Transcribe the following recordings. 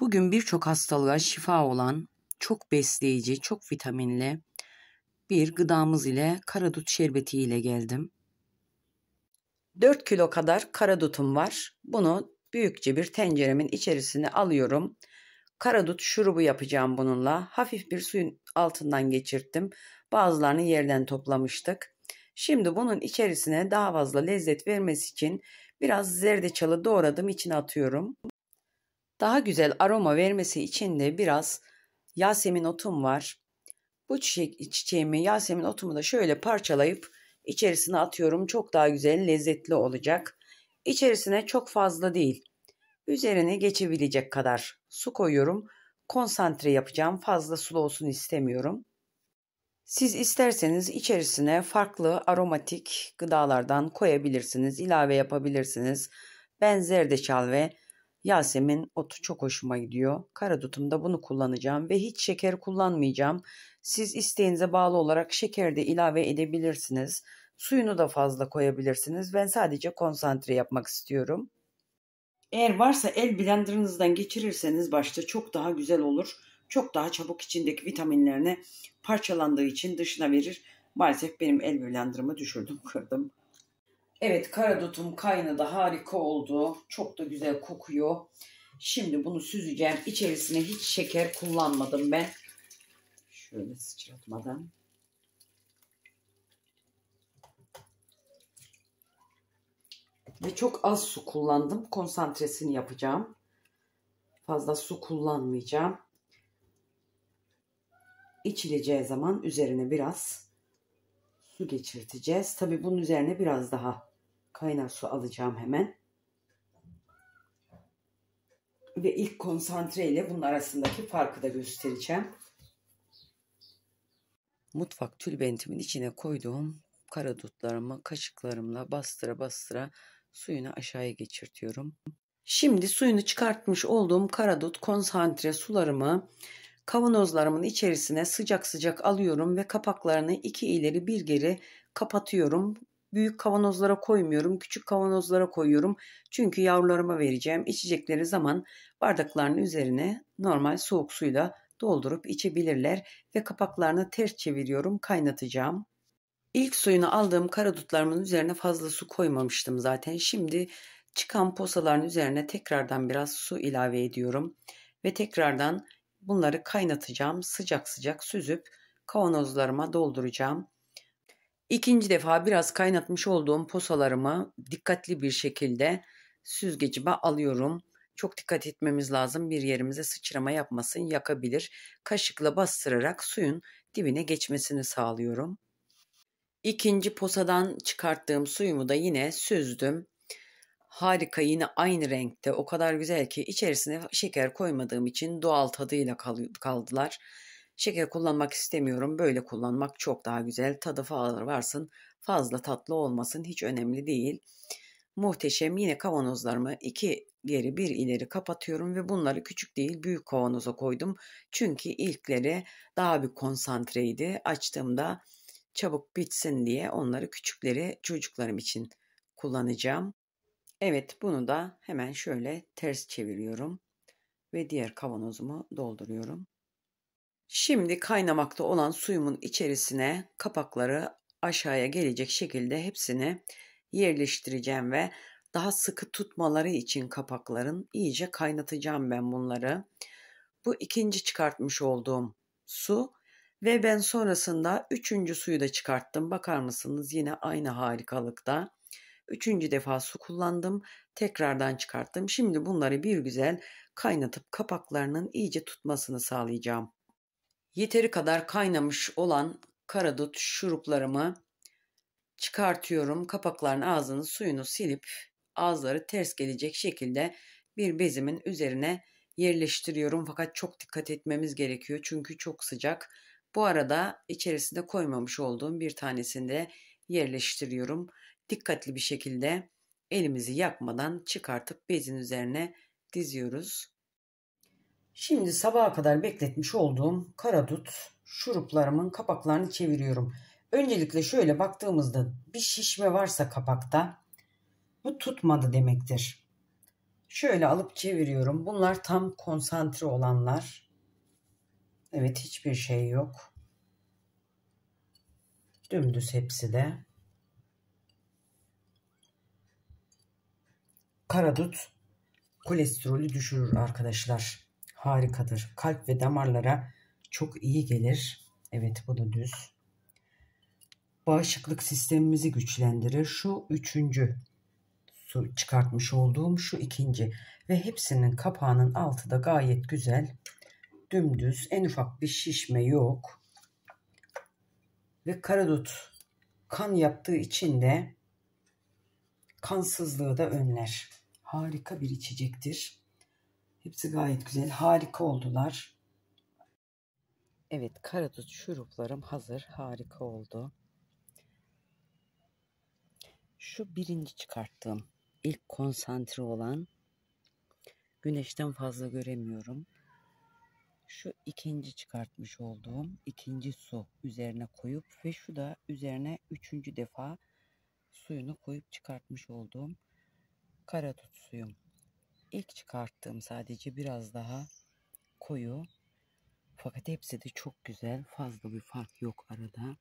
Bugün birçok hastalığa şifa olan çok besleyici, çok vitaminli bir gıdamız ile karadut şerbeti ile geldim. 4 kilo kadar karadutum var. Bunu büyükçe bir tenceremin içerisine alıyorum. Karadut şurubu yapacağım bununla. Hafif bir suyun altından geçirttim. Bazılarını yerden toplamıştık. Şimdi bunun içerisine daha fazla lezzet vermesi için biraz zerdeçalı doğradım içine atıyorum. Daha güzel aroma vermesi için de biraz yasemin otum var. Bu çiçek, çiçeğimi yasemin otumu da şöyle parçalayıp içerisine atıyorum. Çok daha güzel lezzetli olacak. İçerisine çok fazla değil. Üzerine geçebilecek kadar su koyuyorum. Konsantre yapacağım. Fazla sulu olsun istemiyorum. Siz isterseniz içerisine farklı aromatik gıdalardan koyabilirsiniz, ilave yapabilirsiniz. Ben zerdeçal ve Yasemin otu çok hoşuma gidiyor. Karadutumda bunu kullanacağım ve hiç şeker kullanmayacağım. Siz isteğinize bağlı olarak şeker de ilave edebilirsiniz. Suyunu da fazla koyabilirsiniz. Ben sadece konsantre yapmak istiyorum. Eğer varsa el blenderınızdan geçirirseniz başta çok daha güzel olur. Çok daha çabuk içindeki vitaminlerini parçalandığı için dışına verir. Maalesef benim el blenderımı düşürdüm kırdım. Evet karadutum kaynadı harika oldu. Çok da güzel kokuyor. Şimdi bunu süzeceğim. İçerisine hiç şeker kullanmadım ben. Şöyle sıçratmadan. Ve çok az su kullandım. Konsantresini yapacağım. Fazla su kullanmayacağım. İçileceği zaman üzerine biraz su geçirteceğiz. Tabi bunun üzerine biraz daha kaynar su alacağım hemen. Ve ilk konsantre ile bunun arasındaki farkı da göstereceğim. Mutfak tülbentimin içine koyduğum karadutlarımı kaşıklarımla bastıra bastıra suyunu aşağıya geçirtiyorum. Şimdi suyunu çıkartmış olduğum karadut konsantre sularımı Kavanozlarımın içerisine sıcak sıcak alıyorum ve kapaklarını iki ileri bir geri kapatıyorum. Büyük kavanozlara koymuyorum, küçük kavanozlara koyuyorum. Çünkü yavrularıma vereceğim içecekleri zaman bardakların üzerine normal soğuk suyla doldurup içebilirler ve kapaklarını ters çeviriyorum, kaynatacağım. İlk suyunu aldığım karadutlarımın üzerine fazla su koymamıştım zaten. Şimdi çıkan posaların üzerine tekrardan biraz su ilave ediyorum ve tekrardan Bunları kaynatacağım, sıcak sıcak süzüp kavanozlarıma dolduracağım. İkinci defa biraz kaynatmış olduğum posalarımı dikkatli bir şekilde süzgecime alıyorum. Çok dikkat etmemiz lazım bir yerimize sıçrama yapmasın yakabilir. Kaşıkla bastırarak suyun dibine geçmesini sağlıyorum. İkinci posadan çıkarttığım suyumu da yine süzdüm. Harika yine aynı renkte o kadar güzel ki içerisine şeker koymadığım için doğal tadıyla kaldılar. Şeker kullanmak istemiyorum böyle kullanmak çok daha güzel tadı fazla varsın fazla tatlı olmasın hiç önemli değil. Muhteşem yine kavanozlarımı iki geri bir ileri kapatıyorum ve bunları küçük değil büyük kavanoza koydum. Çünkü ilkleri daha bir konsantreydi açtığımda çabuk bitsin diye onları küçükleri çocuklarım için kullanacağım. Evet bunu da hemen şöyle ters çeviriyorum ve diğer kavanozumu dolduruyorum. Şimdi kaynamakta olan suyumun içerisine kapakları aşağıya gelecek şekilde hepsini yerleştireceğim ve daha sıkı tutmaları için kapakların iyice kaynatacağım ben bunları. Bu ikinci çıkartmış olduğum su ve ben sonrasında üçüncü suyu da çıkarttım. Bakar mısınız yine aynı harikalıkta. Üçüncü defa su kullandım. Tekrardan çıkarttım. Şimdi bunları bir güzel kaynatıp kapaklarının iyice tutmasını sağlayacağım. Yeteri kadar kaynamış olan karadut şuruplarımı çıkartıyorum. Kapakların ağzını suyunu silip ağızları ters gelecek şekilde bir bezimin üzerine yerleştiriyorum. Fakat çok dikkat etmemiz gerekiyor çünkü çok sıcak. Bu arada içerisinde koymamış olduğum bir tanesini de yerleştiriyorum dikkatli bir şekilde elimizi yakmadan çıkartıp bezin üzerine diziyoruz. Şimdi sabaha kadar bekletmiş olduğum karadut şuruplarımın kapaklarını çeviriyorum. Öncelikle şöyle baktığımızda bir şişme varsa kapakta bu tutmadı demektir. Şöyle alıp çeviriyorum. Bunlar tam konsantre olanlar. Evet hiçbir şey yok. Dümdüz hepsi de. Karadut kolesterolü düşürür arkadaşlar. Harikadır. Kalp ve damarlara çok iyi gelir. Evet bu da düz. Bağışıklık sistemimizi güçlendirir. Şu üçüncü su çıkartmış olduğum şu ikinci ve hepsinin kapağının altı da gayet güzel. Dümdüz en ufak bir şişme yok. Ve karadut kan yaptığı için de kansızlığı da önler. Harika bir içecektir. Hepsi gayet güzel. Harika oldular. Evet karadut şuruplarım hazır. Harika oldu. Şu birinci çıkarttığım ilk konsantre olan güneşten fazla göremiyorum. Şu ikinci çıkartmış olduğum ikinci su üzerine koyup ve şu da üzerine üçüncü defa suyunu koyup çıkartmış olduğum karatut suyum. İlk çıkarttığım sadece biraz daha koyu. Fakat hepsi de çok güzel. Fazla bir fark yok arada.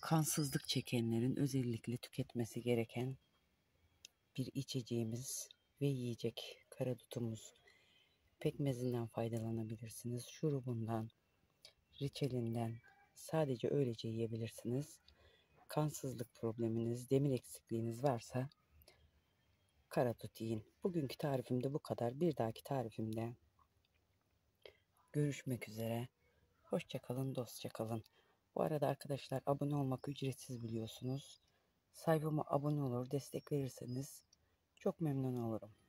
Kansızlık çekenlerin özellikle tüketmesi gereken bir içeceğimiz ve yiyecek karadutumuz. Pekmezinden faydalanabilirsiniz. Şurubundan, reçelinden sadece öylece yiyebilirsiniz kansızlık probleminiz, demir eksikliğiniz varsa karadut yiyin. Bugünkü tarifimde bu kadar. Bir dahaki tarifimde görüşmek üzere. Hoşçakalın, dostçakalın. Bu arada arkadaşlar abone olmak ücretsiz biliyorsunuz. Sayfama abone olur, destek verirseniz çok memnun olurum.